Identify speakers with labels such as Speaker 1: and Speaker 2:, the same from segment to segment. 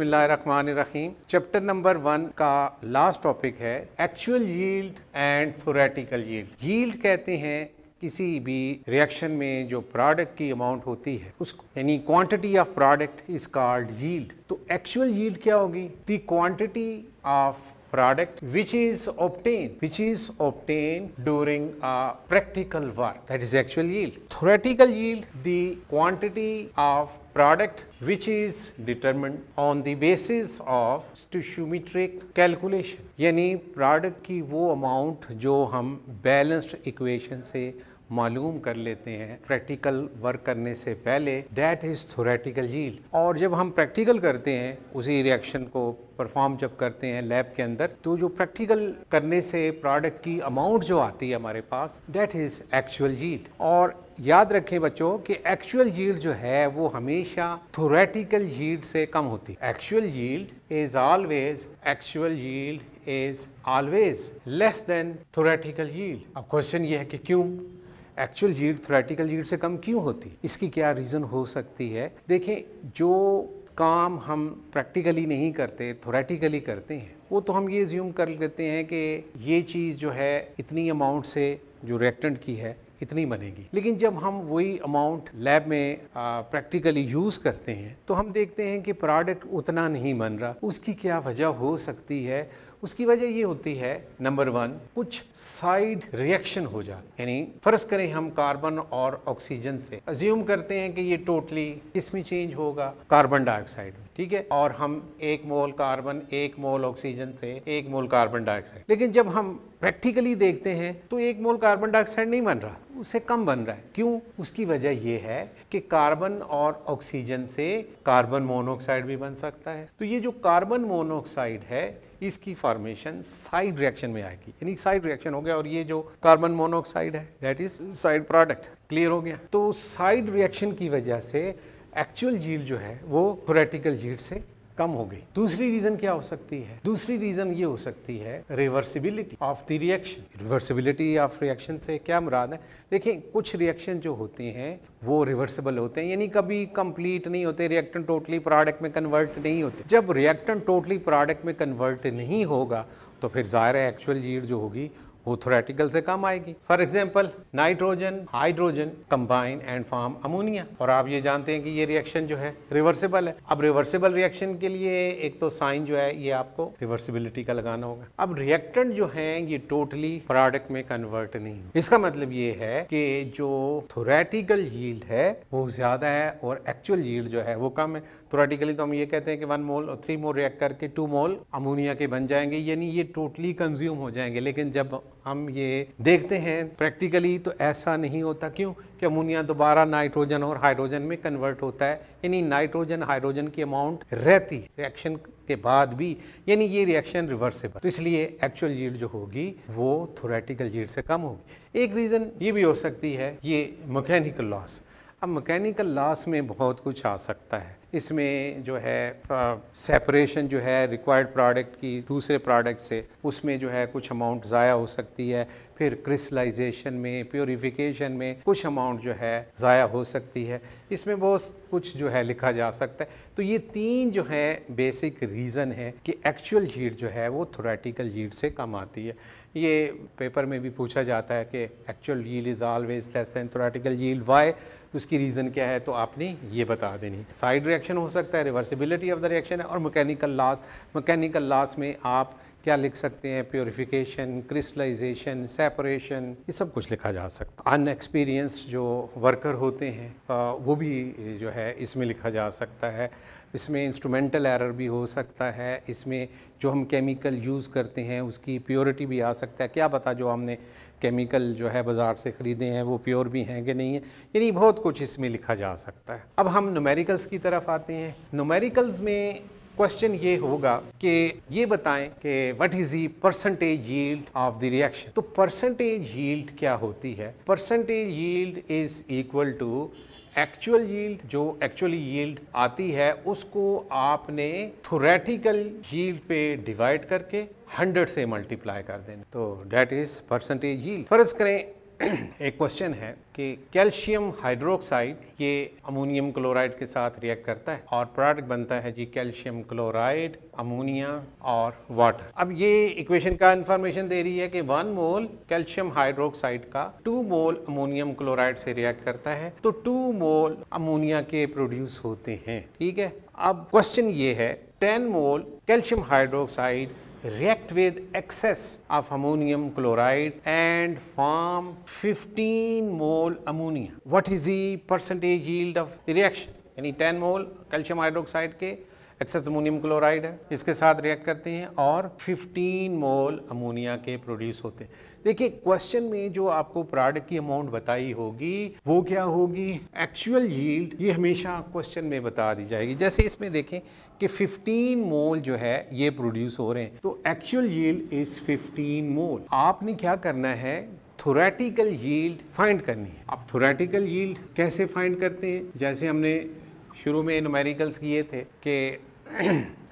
Speaker 1: बसमीम chapter number one का last topic है actual yield and theoretical yield yield कहते हैं किसी भी रिएक्शन में जो प्रोडक्ट की अमाउंट होती है उसको यानी quantity of product is called yield तो एक्चुअल यील्ड क्या होगी the quantity of product which is obtained which is obtained during a practical work that is actual yield theoretical yield the quantity of product which is determined on the basis of stoichiometric calculation यानी product की वो amount जो हम balanced equation से मालूम कर लेते हैं प्रैक्टिकल वर्क करने से पहले दैट इज़ थोरेटिकल यील्ड और जब हम प्रैक्टिकल करते हैं उसी रिएक्शन को परफॉर्म जब करते हैं लैब के अंदर तो जो प्रैक्टिकल करने से प्रोडक्ट की अमाउंट जो आती है हमारे पास दैट इज़ एक्चुअल यील्ड और याद रखें बच्चों कि एक्चुअल यील्ड जो है वो हमेशा थोरेटिकल यील्ड से कम होती है actual yield is always actual yield is always less than theoretical yield अब क्वेश्चन ये है कि क्यों एक्चुअल यील्ड थ्रेटिकल यील्ड से कम क्यों होती इसकी क्या रीज़न हो सकती है देखें जो काम हम प्रैक्टिकली नहीं करते थोरेटिकली करते हैं वो तो हम ये ज्यूम कर लेते हैं कि ये चीज़ जो है इतनी अमाउंट से जो रिएक्टेंट की है इतनी बनेगी लेकिन जब हम वही अमाउंट लैब में प्रैक्टिकली यूज़ करते हैं तो हम देखते हैं कि प्रोडक्ट उतना नहीं बन रहा उसकी क्या वजह हो सकती है उसकी वजह ये होती है नंबर वन कुछ साइड रिएक्शन हो जाए यानी फर्ज करें हम कार्बन और ऑक्सीजन से अज्यूम करते हैं कि ये टोटली किसमें चेंज होगा कार्बन डाइऑक्साइड में ठीक है और हम एक मोल कार्बन एक मोल ऑक्सीजन से एक मोल कार्बन डाइऑक्साइड लेकिन जब हम प्रैक्टिकली देखते हैं तो एक मोल कार्बन डाइऑक्साइड नहीं बन रहा उससे कम बन रहा है क्यों उसकी वजह यह है कि कार्बन और ऑक्सीजन से कार्बन मोनोऑक्साइड भी बन सकता है तो ये जो कार्बन मोनोऑक्साइड है इसकी फॉर्मेशन साइड रिएक्शन में आएगी यानी साइड रिएक्शन हो गया और ये जो कार्बन मोनोऑक्साइड है that is side product clear हो गया तो साइड रिएक्शन की वजह से एक्चुअल झील जो है वो थोरेटिकल झील से कम हो गई दूसरी रीजन क्या हो सकती है दूसरी रीजन ये हो सकती है reversibility of the reaction reversibility of reaction से क्या मुराद है देखिए कुछ रिएक्शन जो होते हैं वो रिवर्सिबल होते हैं यानी कभी कंप्लीट नहीं होते रिएक्टन टोटली प्रोडक्ट में कन्वर्ट नहीं होते जब रिएक्टन टोटली प्रोडक्ट में कन्वर्ट नहीं होगा तो फिर ज़ाहिर है एक्चुअल जीड जो होगी वो थोरेटिकल से कम आएगी for example nitrogen hydrogen combine and form ammonia और आप ये जानते हैं कि ये रिएक्शन जो है रिवर्सिबल है अब रिवर्सिबल रिएक्शन के लिए एक तो साइन जो है ये आपको रिवर्सिबिलिटी का लगाना होगा अब रिएक्टेंट जो है ये टोटली प्रोडक्ट में कन्वर्ट नहीं हो इसका मतलब ये है कि जो थोरेटिकल यील्ड है वो ज्यादा है और एक्चुअल यील्ड जो है वो कम है थोरेटिकली तो हम ये कहते हैं कि वन मोल और थ्री मोल रिएक्ट करके टू मोल अमोनिया के बन जाएंगे यानी ये टोटली कंज्यूम हो जाएंगे लेकिन जब हम ये देखते हैं प्रैक्टिकली तो ऐसा नहीं होता क्यों कि अमोनिया दोबारा नाइट्रोजन और हाइड्रोजन में कन्वर्ट होता है यानी नाइट्रोजन हाइड्रोजन की अमाउंट रहती है रिएक्शन के बाद भी यानी ये रिएक्शन रिवर्सेबल तो इसलिए एक्चुअल यील्ड जो होगी वो थोरेटिकल यील्ड से कम होगी एक रीज़न ये भी हो सकती है ये मकैनिकल लॉस अब मकैनिकल लॉस में बहुत कुछ आ सकता है इसमें जो है सेपरेशन जो है रिक्वायर्ड प्रोडक्ट की दूसरे प्रोडक्ट से उसमें जो है कुछ अमाउंट ज़ाया हो सकती है फिर क्रिस्टलाइजेशन में प्योरीफिकेशन में कुछ अमाउंट जो है ज़ाया हो सकती है इसमें बहुत कुछ जो है लिखा जा सकता है तो ये तीन जो है बेसिक रीज़न है कि एक्चुअल यील्ड जो है वो थोरेटिकल यील्ड से कम आती है ये पेपर में भी पूछा जाता है कि actual yield is always less than theoretical yield why उसकी रीज़न क्या है तो आपने ये बता देनी साइड रिएक्शन हो सकता है रिवर्सिबिलिटी ऑफ द रिएक्शन है और मैकेनिकल लॉस मैकेनिकल लॉस में आप क्या लिख सकते हैं प्योरिफिकेशन क्रिस्टलाइजेशन सेपरेशन ये सब कुछ लिखा जा सकता है अनएक्सपीरियंस जो वर्कर होते हैं वो भी जो है इसमें लिखा जा सकता है इसमें इंस्ट्रूमेंटल एरर भी हो सकता है इसमें जो हम केमिकल यूज़ करते हैं उसकी प्योरिटी भी आ सकता है क्या पता जो हमने केमिकल जो है बाज़ार से ख़रीदे हैं वो प्योर भी हैं कि नहीं है यानी बहुत कुछ इसमें लिखा जा सकता है अब हम नोमेरिकल्स की तरफ आते हैं नोमेरिकल्स में क्वेश्चन ये होगा कि ये बताएं कि what is the percentage yield of the reaction तो परसेंटेज यील्ड क्या होती है percentage yield is equal to actual yield जो एक्चुअली यील्ड आती है उसको आपने थोरेटिकल यील्ड पे डिवाइड करके 100 से मल्टीप्लाई कर देना तो डेट इज परसेंटेज यील्ड फर्ज करें एक क्वेश्चन है कि कैल्शियम हाइड्रोक्साइड ये अमोनियम क्लोराइड के साथ रिएक्ट करता है और प्रोडक्ट बनता है जी कैल्शियम क्लोराइड अमोनिया और वाटर अब ये इक्वेशन का इंफॉर्मेशन दे रही है कि वन मोल कैल्शियम हाइड्रोक्साइड का टू मोल अमोनियम क्लोराइड से रिएक्ट करता है तो टू मोल अमोनिया के प्रोड्यूस होते हैं ठीक है अब क्वेश्चन ये है ten mole calcium hydroxide react with excess of ammonium chloride and form 15 mole ammonia. What is the percentage yield of the reaction? Any 10 mole calcium hydroxide ke excess ammonium chloride है इसके साथ react करते हैं और 15 मोल ammonia के produce होते हैं देखिए क्वेश्चन में जो आपको प्रोडक्ट की अमाउंट बताई होगी वो क्या होगी एक्चुअल यील्ड ये हमेशा क्वेश्चन में बता दी जाएगी जैसे इसमें देखें कि 15 मोल जो है ये प्रोड्यूस हो रहे हैं तो एक्चुअल यील्ड इज़ 15 मोल आपने क्या करना है थोरेटिकल यील्ड फाइंड करनी है आप थोरेटिकल यील्ड कैसे फाइंड करते हैं जैसे हमने शुरू में नोमेरिकल्स किए थे कि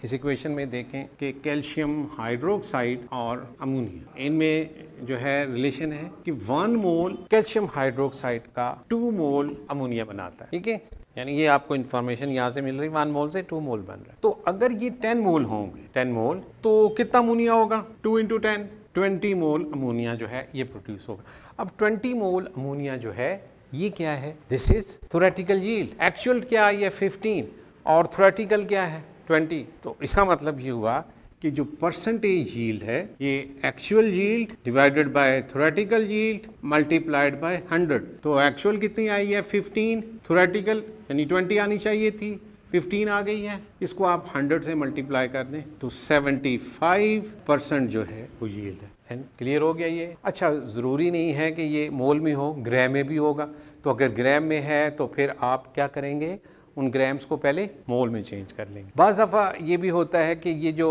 Speaker 1: इस इक्वेशन में देखें कि कैल्शियम हाइड्रोक्साइड और अमोनिया इनमें जो है रिलेशन है कि वन मोल कैल्शियम हाइड्रोक्साइड का टू मोल अमोनिया बनाता है ठीक है यानी ये आपको इन्फॉर्मेशन यहाँ से मिल रही है वन मोल से टू मोल बन रहा है तो अगर ये टेन मोल होंगे टेन मोल तो कितना अमोनिया होगा two into ten twenty mole ammonia जो है ये प्रोड्यूस होगा अब ट्वेंटी मोल अमोनिया जो है ये क्या है this is theoretical yield actual क्या है ये और थोरेटिकल क्या है ट्वेंटी तो इसका मतलब ये हुआ कि जो परसेंटेज यील्ड है ये actual yield divided by theoretical yield multiplied by hundred तो एक्चुअल कितनी आई है फिफ्टीन थोरेटिकल यानी ट्वेंटी आनी चाहिए थी 15 आ गई है इसको आप 100 से मल्टीप्लाई कर दें तो 75 परसेंट जो है वो यील्ड है क्लियर हो गया ये अच्छा ज़रूरी नहीं है कि ये मोल में हो ग्रह में भी होगा तो अगर ग्रह में है तो फिर आप क्या करेंगे उन ग्राम्स को पहले मोल में चेंज कर लेंगे बज़ दफ़ा ये भी होता है कि ये जो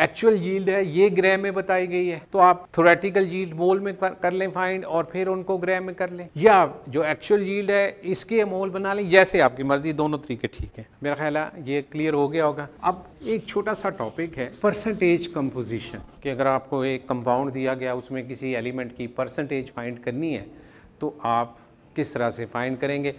Speaker 1: एक्चुअल यील्ड है ये ग्राम में बताई गई है तो आप थोरेटिकल यील्ड मोल में कर लें फाइंड और फिर उनको ग्राम में कर लें या जो एक्चुअल यील्ड है इसके मोल बना लें जैसे आपकी मर्जी दोनों तरीके ठीक हैं मेरा ख्याल है ये क्लियर हो गया होगा अब एक छोटा सा टॉपिक है परसेंटेज कंपोजिशन कि अगर आपको एक कंपाउंड दिया गया उसमें किसी एलिमेंट की परसेंटेज फाइंड करनी है तो आप किस तरह से फाइंड करेंगे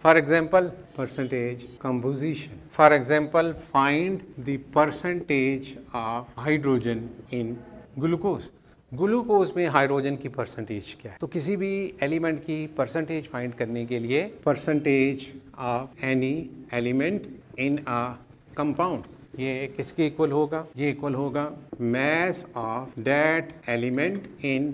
Speaker 1: For example, percentage composition. For example, find the percentage of hydrogen in glucose. Glucose में हाइड्रोजन की परसेंटेज क्या है तो किसी भी एलिमेंट की परसेंटेज फाइंड करने के लिए percentage of any element in a compound ये किसके इक्वल होगा ये इक्वल होगा mass of that element in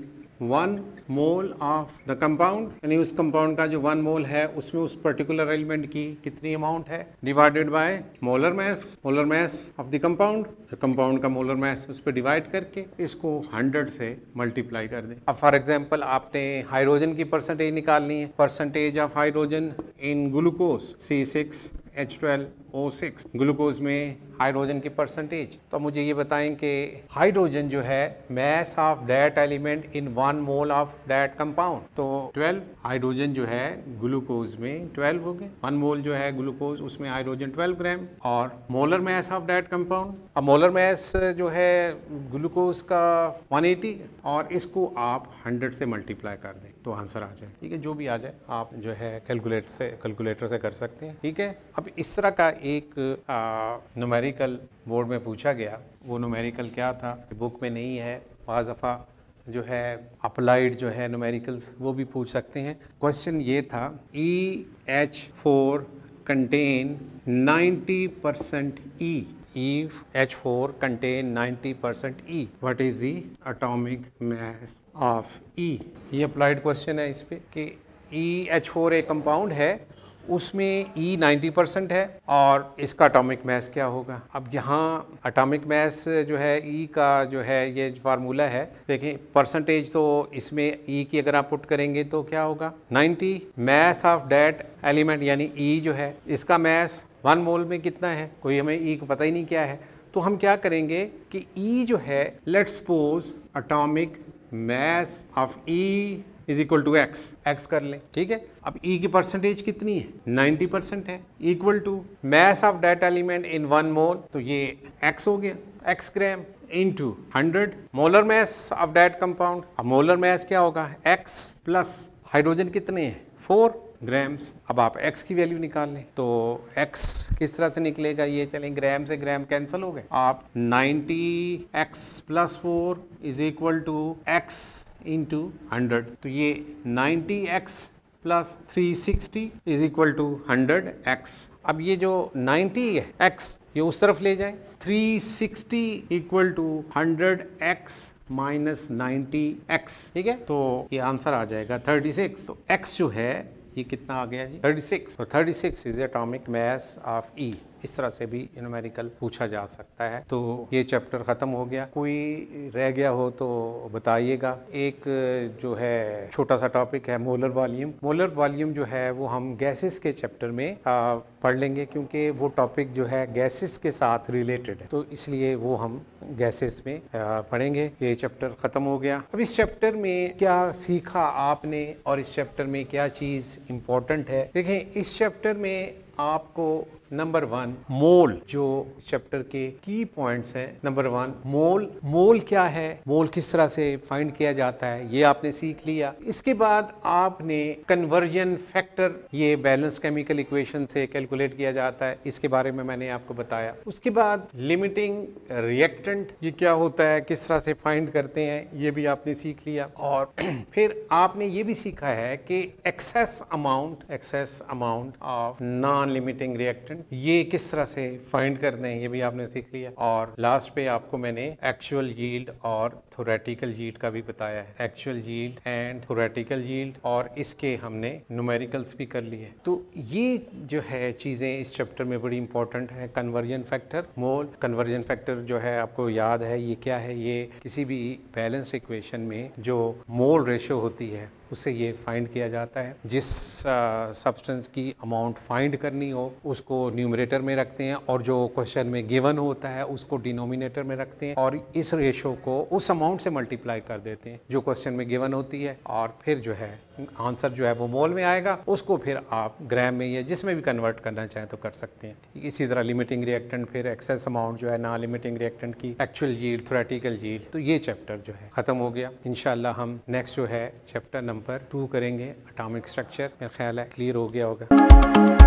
Speaker 1: one mole of the compound यानी उस कंपाउंड का जो वन मोल है उसमें उस पर्टिकुलर एलिमेंट की कितनी अमाउंट है divided by molar mass molar mass of the compound compound का मोलर मैस उस पर डिवाइड करके इसको हंड्रेड से मल्टीप्लाई कर दें अब फॉर एग्जांपल आपने हाइड्रोजन की परसेंटेज निकालनी है percentage of hydrogen in glucose C six H twelve O six glucose में हाइड्रोजन की परसेंटेज तो मुझे ये बताएं कि हाइड्रोजन जो है mass of that element in one mole of that compound तो 12 हाइड्रोजन जो है ग्लूकोज में 12 हो गए वन मोल जो है ग्लूकोज उसमें हाइड्रोजन 12 ग्राम और molar mass of that compound अब मोलर मैस जो है ग्लूकोज का 180 और इसको आप हंड्रेड से मल्टीप्लाई कर दें तो आंसर आ जाए ठीक है जो भी आ जाए आप जो है कैलकुलेट से कैलकुलेटर से कर सकते हैं ठीक है अब इस तरह का एक नुमेरिकल बोर्ड में पूछा गया वो नुमेरिकल क्या था बुक में नहीं है बज़ दफ़ा जो है अप्लाइड जो है नुमेरिकल्स वो भी पूछ सकते हैं क्वेश्चन ये था E H four contain 90 percent E if H4 ninety percent E what is the atomic mass of E ये अप्लाइड क्वेश्चन है इस पर कि ई एच फोर एक कंपाउंड है उसमें E 90 परसेंट है और इसका अटोमिक मैस क्या होगा अब यहाँ अटोमिक मैस जो है E का जो है ये फार्मूला है देखें परसेंटेज तो इसमें E की अगर आप पुट करेंगे तो क्या होगा 90 मैस ऑफ डेट एलिमेंट यानी E जो है इसका मैस वन मोल में कितना है कोई हमें ई e को पता ही नहीं क्या है तो हम क्या करेंगे कि ई e जो है let's suppose atomic mass of E is equal to X X कर ले ठीक है अब ई e की परसेंटेज कितनी है 90 परसेंट है equal to mass of that element in one mole तो ये एक्स हो गया X gram into hundred molar mass of that compound अब मोलर मैस क्या होगा एक्स प्लस हाइड्रोजन कितने हैं फोर ग्राम्स अब आप x की वैल्यू निकाल लें तो x किस तरह से निकलेगा ये चलें ग्राम से ग्राम कैंसिल हो गए आप 90 X plus four is equal to X into hundred तो ये ninety X plus three sixty is equal to hundred X अब ये जो 90 है एक्स ये उस तरफ ले जाए 360 sixty equal to hundred X minus ninety X ठीक है तो ये आंसर आ जाएगा 36 तो x जो है ये कितना आ गया जी 36 तो 36 is atomic mass of E इस तरह से भी इनमेरिकल पूछा जा सकता है तो ये चैप्टर ख़त्म हो गया कोई रह गया हो तो बताइएगा एक जो है छोटा सा टॉपिक है मोलर वॉल्यूम मोलर वॉल्यूम जो है वो हम गैसेस के चैप्टर में आ, पढ़ लेंगे क्योंकि वो टॉपिक जो है गैसेस के साथ रिलेटेड है तो इसलिए वो हम गैसेस में पढ़ेंगे ये चैप्टर ख़त्म हो गया अब इस चैप्टर में क्या सीखा आपने और इस चैप्टर में क्या चीज़ इम्पोर्टेंट है देखें इस चैप्टर में आपको नंबर वन मोल जो इस चैप्टर के की पॉइंट्स हैं नंबर वन मोल मोल क्या है मोल किस तरह से फाइंड किया जाता है ये आपने सीख लिया इसके बाद आपने कन्वर्जन फैक्टर ये बैलेंस केमिकल इक्वेशन से कैलकुलेट किया जाता है इसके बारे में मैंने आपको बताया उसके बाद लिमिटिंग रिएक्टेंट ये क्या होता है किस तरह से फाइंड करते हैं ये भी आपने सीख लिया और फिर आपने ये भी सीखा है कि excess amount excess amount of non limiting reactant ये किस तरह से फाइंड करने हैं ये भी आपने सीख लिया और लास्ट पे आपको मैंने एक्चुअल यील्ड और थोरेटिकल जील्ड का भी बताया है actual yield and theoretical yield और इसके हमने न्यूमेरिकल्स भी कर लिए तो ये जो है चीज़ें इस चैप्टर में बड़ी इंपॉर्टेंट है conversion factor mole conversion factor जो है आपको याद है ये क्या है ये किसी भी बैलेंस इक्वेशन में जो मोल रेशो होती है उसे ये फाइंड किया जाता है जिस सब्सटेंस की अमाउंट फाइंड करनी हो उसको न्यूमरेटर में रखते हैं और जो क्वेश्चन में गिवन होता है उसको डिनोमिनेटर में रखते हैं और इस रेशो को उस अमाउंट अमाउंट से मल्टीप्लाई कर देते हैं जो क्वेश्चन में गिवन होती है और फिर जो है आंसर जो है वो मोल में आएगा उसको फिर आप ग्राम में या जिसमें भी कन्वर्ट करना चाहें तो कर सकते हैं इसी तरह लिमिटिंग रिएक्टेंट फिर एक्सेस अमाउंट जो है ना लिमिटिंग रिएक्टेंट की एक्चुअल जील थोरेटिकल जील तो ये चैप्टर जो है ख़त्म हो गया इनशाला हम नेक्स्ट जो है चैप्टर नंबर टू करेंगे अटामिक स्ट्रक्चर मेरा ख्याल है क्लियर हो गया होगा